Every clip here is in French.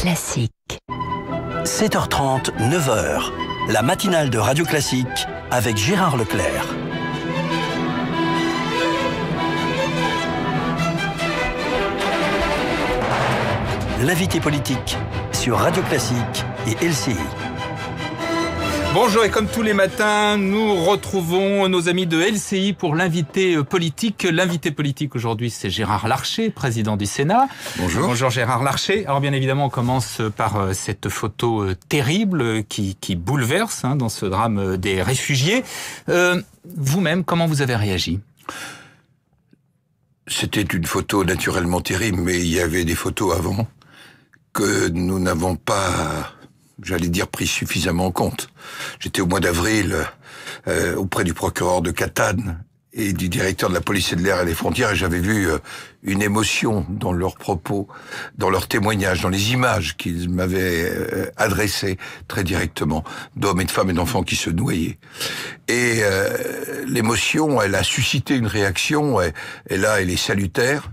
Classique. 7h30, 9h, la matinale de Radio Classique avec Gérard Leclerc. L'invité politique sur Radio Classique et LCI. Bonjour et comme tous les matins, nous retrouvons nos amis de LCI pour l'invité politique. L'invité politique aujourd'hui, c'est Gérard Larcher, président du Sénat. Bonjour. Bonjour Gérard Larcher. Alors bien évidemment, on commence par euh, cette photo euh, terrible euh, qui, bouleverse hein, dans ce drame des réfugiés. Vous-même, comment vous avez réagi C'était une photo naturellement terrible, mais il y avait des photos avant que nous n'avons pas j'allais dire, pris suffisamment en compte. J'étais au mois d'avril euh, auprès du procureur de Catane et du directeur de la police et de l'air et les frontières, et j'avais vu euh, une émotion dans leurs propos, dans leurs témoignages, dans les images qu'ils m'avaient euh, adressées très directement, d'hommes et de femmes et d'enfants qui se noyaient. Et l'émotion, elle a suscité une réaction, et là, elle est salutaire.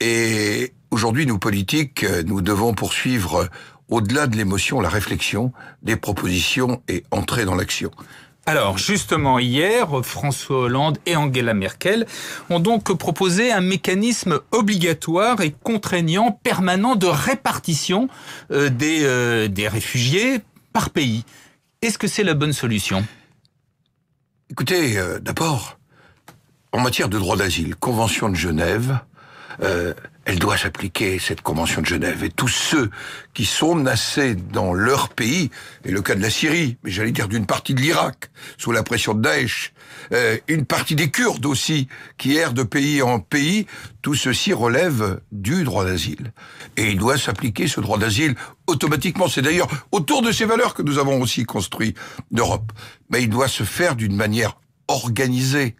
Et aujourd'hui, nous politiques, nous devons poursuivre au-delà de l'émotion, la réflexion, des propositions et entrer dans l'action. Alors justement, hier, François Hollande et Angela Merkel ont donc proposé un mécanisme obligatoire et contraignant permanent de répartition euh, euh, des, réfugiés par pays. Est-ce que c'est la bonne solution Écoutez, euh, d'abord, en matière de droit d'asile, Convention de Genève, euh, elle doit s'appliquer, cette Convention de Genève. Et tous ceux qui sont nassés dans leur pays, et le cas de la Syrie, mais j'allais dire d'une partie de l'Irak, sous la pression de Daesh, euh, une partie des Kurdes aussi, qui errent de pays en pays, tout ceci relève du droit d'asile. Et il doit s'appliquer ce droit d'asile automatiquement. C'est d'ailleurs autour de ces valeurs que nous avons aussi construit l'Europe. Mais il doit se faire d'une manière organisée.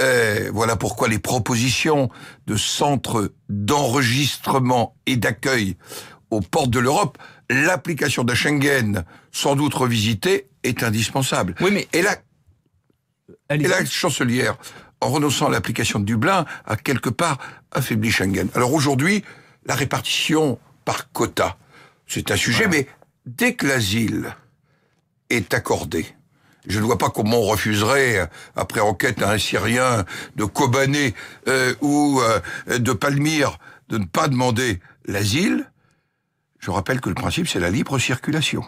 Euh, voilà pourquoi les propositions de centres d'enregistrement et d'accueil aux portes de l'Europe, l'application de Schengen, sans doute revisitée, est indispensable. Oui, mais... Et la, la chancelière, en renonçant à l'application de Dublin, a quelque part affaibli Schengen. Alors aujourd'hui, la répartition par quota, c'est un sujet, mais dès que l'asile est accordé, je ne vois pas comment on refuserait, après enquête à un Syrien de Kobané euh, ou euh, de Palmyre, de ne pas demander l'asile. Je rappelle que le principe, c'est la libre circulation.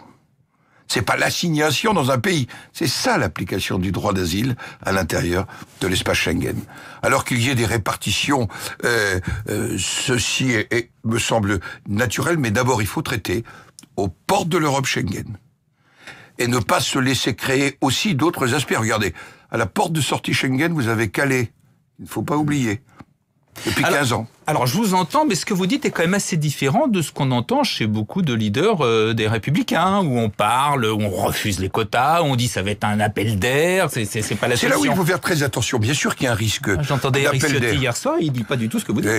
C'est pas l'assignation dans un pays. C'est ça l'application du droit d'asile à l'intérieur de l'espace Schengen. Alors qu'il y ait des répartitions, euh, ceci me semble naturel, mais d'abord il faut traiter aux portes de l'Europe Schengen et ne pas se laisser créer aussi d'autres aspects. Regardez, à la porte de sortie Schengen, vous avez calé. Il ne faut pas oublier. Depuis 15 ans. Alors, je vous entends, mais ce que vous dites est quand même assez différent de ce qu'on entend chez beaucoup de leaders euh, des Républicains, où on parle, on refuse les quotas, on dit ça va être un appel d'air, c'est pas la solution. C'est là où il faut faire très attention. Bien sûr qu'il y a un risque. Ah, j'entendais Eric Ciotti hier soir, il dit pas du tout ce que vous dites.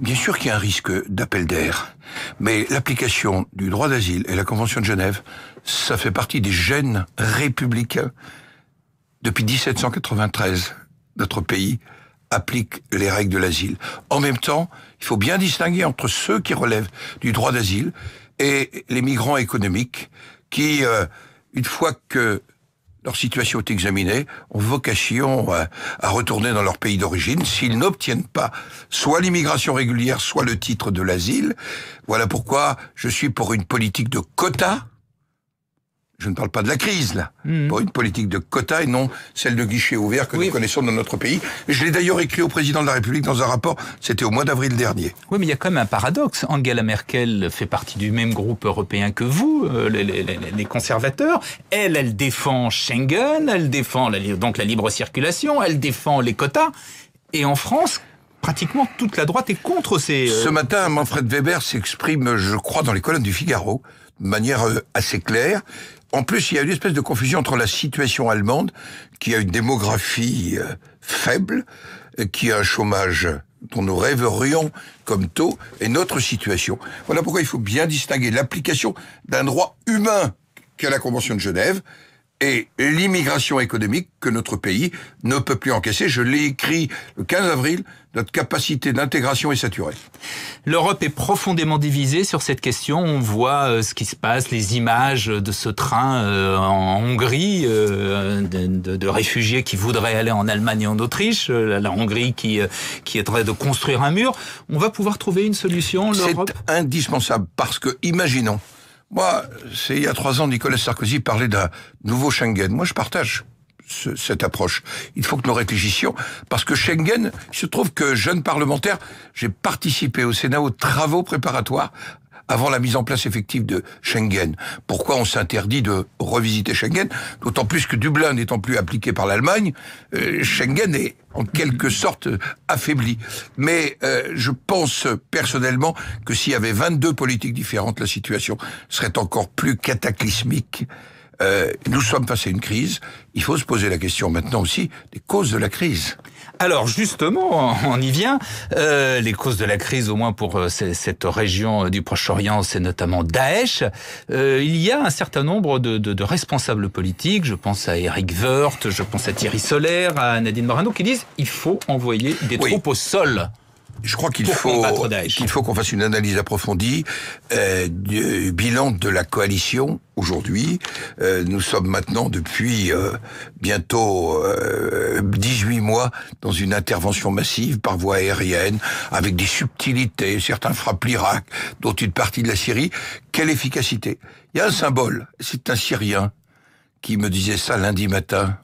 Bien sûr qu'il y a un risque d'appel d'air, mais l'application du droit d'asile et la Convention de Genève, ça fait partie des gènes républicains. Depuis 1793, notre pays applique les règles de l'asile. En même temps, il faut bien distinguer entre ceux qui relèvent du droit d'asile et les migrants économiques qui, euh, une fois que leur situation est examinée, ont vocation euh, à, retourner dans leur pays d'origine s'ils n'obtiennent pas soit l'immigration régulière, soit le titre de l'asile. Voilà pourquoi je suis pour une politique de quotas je ne parle pas de la crise, là, pour hmm. une politique de quotas et non celle de guichet ouvert que nous connaissons dans notre pays. Je l'ai d'ailleurs écrit au président de la République dans un rapport, c'était au mois d'avril dernier. Oui, mais il y a quand même un paradoxe. Angela Merkel fait partie du même groupe européen que vous, euh, les, conservateurs. Elle, elle défend Schengen, elle défend la, donc la libre circulation, elle défend les quotas. Et en France, pratiquement toute la droite est contre ces... Euh, Ce matin, Manfred Weber s'exprime, je crois, dans les colonnes du Figaro, de manière euh, assez claire en plus, il y a une espèce de confusion entre la situation allemande, qui a une démographie euh, faible, qui a un chômage dont nous rêverions comme tôt, et notre situation. Voilà pourquoi il faut bien distinguer l'application d'un droit humain qu'est la Convention de Genève, et l'immigration économique que notre pays ne peut plus encaisser. Je l'ai écrit le 15 avril, notre capacité d'intégration est saturée. L'Europe est profondément divisée sur cette question. On voit euh, ce qui se passe, les images de ce train euh, en Hongrie, euh, de, réfugiés qui voudraient aller en Allemagne et en Autriche, la Hongrie qui, qui est en train de construire un mur. On va pouvoir trouver une solution, l'Europe C'est indispensable parce que, imaginons, moi, c'est il y a trois ans, Nicolas Sarkozy parlait d'un nouveau Schengen. Moi, je partage cette approche. Il faut que nous réfléchissions parce que Schengen, il se trouve que jeune parlementaire, j'ai participé au Sénat aux travaux préparatoires avant la mise en place effective de Schengen. Pourquoi on s'interdit de revisiter Schengen D'autant plus que Dublin n'étant plus appliqué par l'Allemagne, euh, Schengen est en quelque sorte affaibli. Mais euh, je pense personnellement que s'il y avait 22 politiques différentes, la situation serait encore plus cataclysmique. Euh, nous sommes face à une crise. Il faut se poser la question maintenant aussi des causes de la crise. Alors justement, on y vient. Euh, les causes de la crise, au moins pour euh, cette région euh, du Proche-Orient, c'est notamment Daesh. il y a un certain nombre de, responsables politiques, je pense à Eric Woerth, je pense à Thierry Solaire, à Nadine Morano, qui disent il faut envoyer des troupes au sol je crois qu'il faut qu'il faut qu'on fasse une analyse approfondie euh, du euh, bilan de la coalition aujourd'hui. Euh, nous sommes maintenant depuis bientôt 18 mois dans une intervention massive par voie aérienne avec des subtilités. Certains frappent l'Irak, dont une partie de la Syrie. Quelle efficacité Il y a un symbole. C'est un Syrien qui me disait ça lundi matin.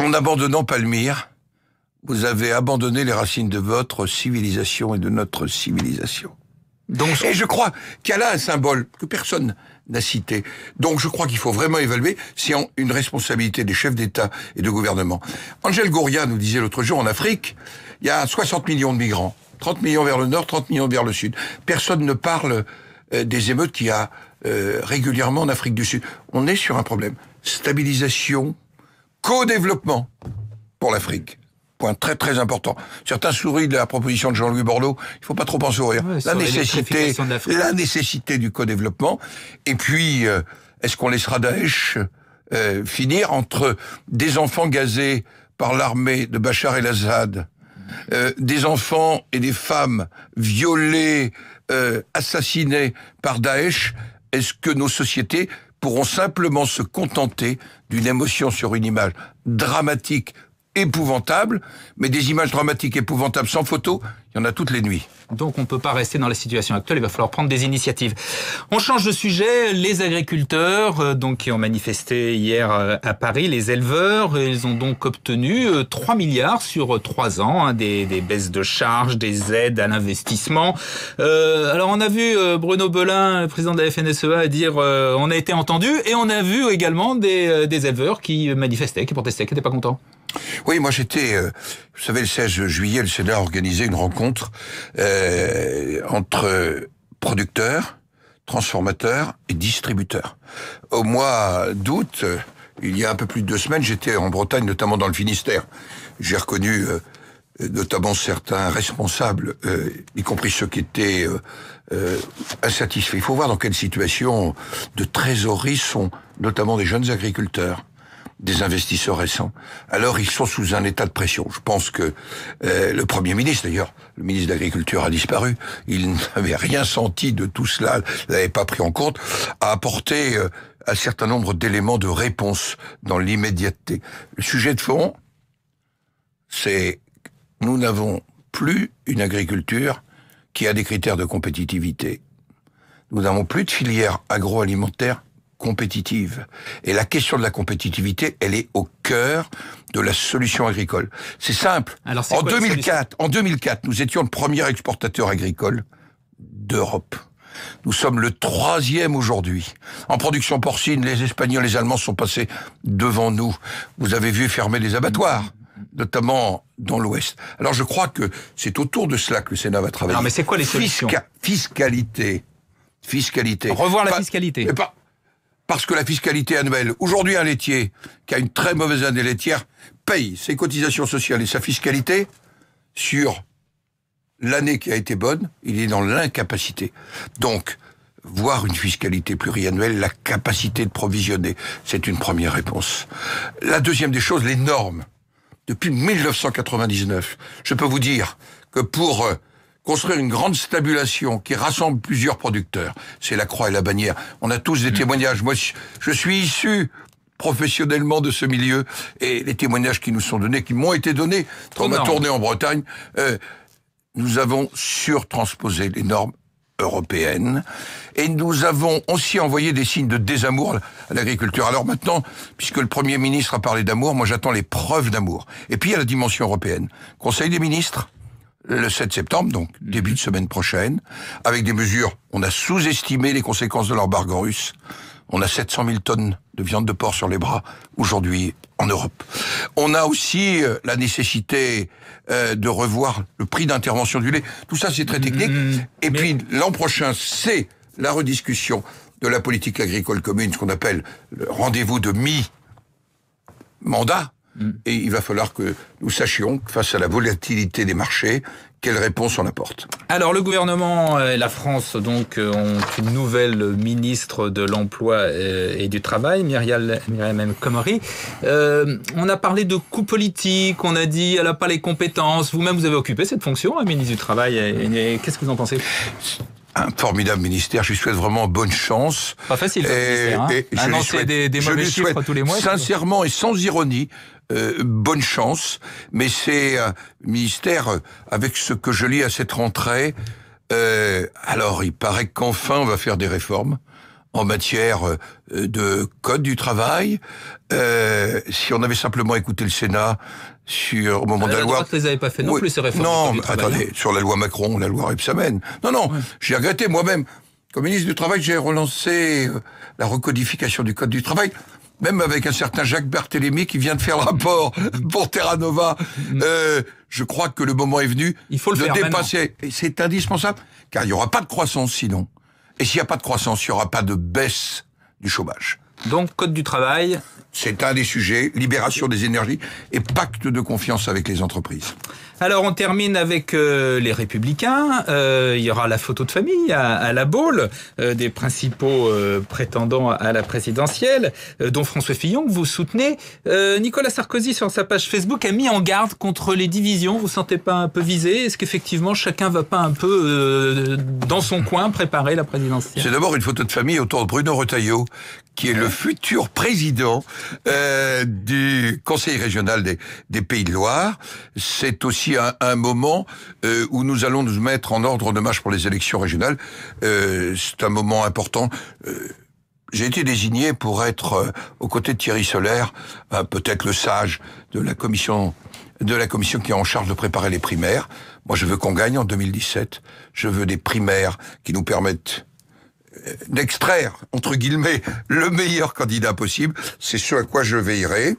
En abandonnant Palmyre, vous avez abandonné les racines de votre civilisation et de notre civilisation. Donc, et je crois qu'elle a un symbole que personne n'a cité. Donc je crois qu'il faut vraiment évaluer si une responsabilité des chefs d'État et de gouvernement. Angel Gouria nous disait l'autre jour en Afrique, il y a 60 millions de migrants, 30 millions vers le nord, 30 millions vers le sud. Personne ne parle euh, des émeutes qu'il y a euh, régulièrement en Afrique du Sud. On est sur un problème. Stabilisation, co-développement pour l'Afrique. Point très très important. Certains sourient de la proposition de Jean-Louis Bordeaux. Il faut pas trop en sourire. la nécessité, la nécessité du co-développement. Et puis, euh, est-ce qu'on laissera Daesh euh, finir entre des enfants gazés par l'armée de Bachar el Azad, euh, des enfants et des femmes violés, euh, assassinés par Daesh, est-ce que nos sociétés pourront simplement se contenter d'une émotion sur une image dramatique, épouvantable, mais des images dramatiques épouvantables sans photo, il y en a toutes les nuits. Donc on ne peut pas rester dans la situation actuelle, il va falloir prendre des initiatives. On change de sujet, les agriculteurs euh, donc qui ont manifesté hier euh, à Paris, les éleveurs, ils ont donc obtenu 3 euh, milliards sur 3 ans, hein, des, baisses de charges, des aides à l'investissement. alors on a vu Bruno Belin, président de la FNSEA, dire on a été entendu et on a vu également des, des éleveurs qui manifestaient, qui protestaient, qui n'étaient pas contents. Oui, moi j'étais, euh, vous savez, le 16 juillet, le Sénat a organisé une rencontre euh, entre producteurs, transformateurs et distributeurs. Au mois d'août, euh, il y a un peu plus de deux semaines, j'étais en Bretagne, notamment dans le Finistère. J'ai reconnu notamment certains responsables, y compris ceux qui étaient insatisfaits. Il faut voir dans quelle situation de trésorerie sont notamment des jeunes agriculteurs des investisseurs récents. Alors ils sont sous un état de pression. Je pense que euh, le Premier ministre, d'ailleurs, le ministre de l'Agriculture a disparu, il n'avait rien senti de tout cela, il n'avait pas pris en compte, a apporté euh, un certain nombre d'éléments de réponse dans l'immédiateté. Le sujet de fond, c'est nous n'avons plus une agriculture qui a des critères de compétitivité. Nous n'avons plus de filière agroalimentaire compétitive. Et la question de la compétitivité, elle est au cœur de la solution agricole. C'est simple. en 2004, en 2004, nous étions le premier exportateur agricole d'Europe. Nous sommes le troisième aujourd'hui. En production porcine, les Espagnols, les Allemands sont passés devant nous. Vous avez vu fermer les abattoirs notamment dans l'Ouest. Alors je crois que c'est autour de cela que le Sénat va travailler. Non mais c'est quoi les solutions Fiscalité. Fiscalité. Revoir la fiscalité. Pas, parce que la fiscalité annuelle, aujourd'hui un laitier qui a une très mauvaise année laitière, paye ses cotisations sociales et sa fiscalité sur l'année qui a été bonne, il est dans l'incapacité. Donc, voir une fiscalité pluriannuelle, la capacité de provisionner, c'est une première réponse. La deuxième des choses, les normes. Depuis 1999, je peux vous dire que pour euh, construire une grande stabulation qui rassemble plusieurs producteurs. C'est la croix et la bannière. On a tous des mm. témoignages. Moi, je suis issu professionnellement de ce milieu et les témoignages qui nous sont donnés, qui m'ont été donnés dans ma tournée en Bretagne, euh, nous avons surtransposé les normes européennes et nous avons aussi envoyé des signes de désamour à l'agriculture. Alors maintenant, puisque le Premier ministre a parlé d'amour, moi j'attends les preuves d'amour. Et puis il y a la dimension européenne. Conseil des ministres, le 7 septembre, donc mhm. début de semaine prochaine, avec des mesures. On a sous-estimé les conséquences de l'embargo russe. On a 700 000 tonnes de viande de porc sur les bras aujourd'hui en Europe. On a aussi euh, la nécessité euh, de revoir le prix d'intervention du lait. Tout ça, c'est très technique. Mhm. Et puis l'an prochain, c'est la rediscussion de la politique agricole commune, ce qu'on appelle le rendez-vous de mi-mandat, Mm. Et il va falloir que nous sachions, face à la volatilité des marchés, quelle réponse on apporte Alors le gouvernement et la France donc ont une nouvelle ministre de l'emploi et du travail, Myriam, M. Comori. Euh, on a parlé de coûts politiques, on a dit elle n'a pas les compétences. Vous-même vous avez occupé cette fonction, hein, ministre du travail. Qu'est-ce que vous en pensez un formidable ministère. Je lui souhaite vraiment bonne chance. Pas facile. Et, ministère, hein. je ah lui souhaite, des, des tous les mois. Sincèrement et sans ironie, euh, bonne chance. Mais c'est un ministère, euh, avec ce que je lis à cette rentrée, euh, alors il paraît qu'enfin on va faire des réformes en matière de code du travail. si on avait simplement écouté le Sénat, sur au moment de la, loi. les pas fait non plus ces réformes. Non, attendez, hein. sur la loi Macron, la loi Rebsamen. Non, non, j'ai regretté moi-même. Comme ministre du Travail, j'ai relancé euh, la recodification du Code du Travail même avec un certain Jacques Barthélémy qui vient de faire le rapport pour Terra Nova, mm. euh, je crois que le moment est venu il faut le dépasser. Et c'est indispensable, car il n'y aura pas de croissance sinon. Et s'il n'y a pas de croissance, il n'y aura pas de baisse du chômage. Donc, Code du travail. C'est un des sujets, libération des énergies et pacte de confiance avec les entreprises. Alors, on termine avec euh, les Républicains. Euh, il y aura la photo de famille à, la boule euh, des principaux prétendants à la présidentielle, dont François Fillon, que vous soutenez. Nicolas Sarkozy, sur sa page Facebook, a mis en garde contre les divisions. Vous ne sentez pas un peu visé Est-ce qu'effectivement, chacun va pas un peu dans son coin préparer la présidentielle C'est d'abord une photo de famille autour de Bruno Retailleau, qui est le futur président euh, du Conseil régional des, Pays de Loire. C'est aussi un, moment euh, où nous allons nous mettre en ordre de marche pour les élections régionales. Euh, c'est un moment important. j'ai été désigné pour être aux côtés de Thierry Solaire, peut-être le sage de la commission de la commission qui est en charge de préparer les primaires. Moi, je veux qu'on gagne en 2017. Je veux des primaires qui nous permettent d'extraire, entre guillemets, le meilleur candidat possible. C'est ce à quoi je veillerai.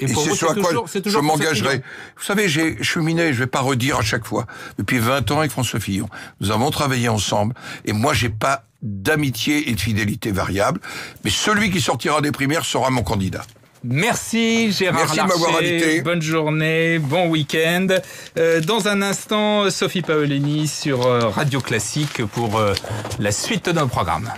Et, c'est ce à quoi je m'engagerai. Vous savez, j'ai cheminé, je vais pas redire à chaque fois, depuis 20 ans avec François Fillon. Nous avons travaillé ensemble, et moi, j'ai pas d'amitié et de fidélité variable, mais celui qui sortira des primaires sera mon candidat. Merci Gérard Merci Bonne journée, bon week-end. Euh, dans un instant, Sophie Paolini sur euh, Radio Classique pour euh, la suite de notre programme.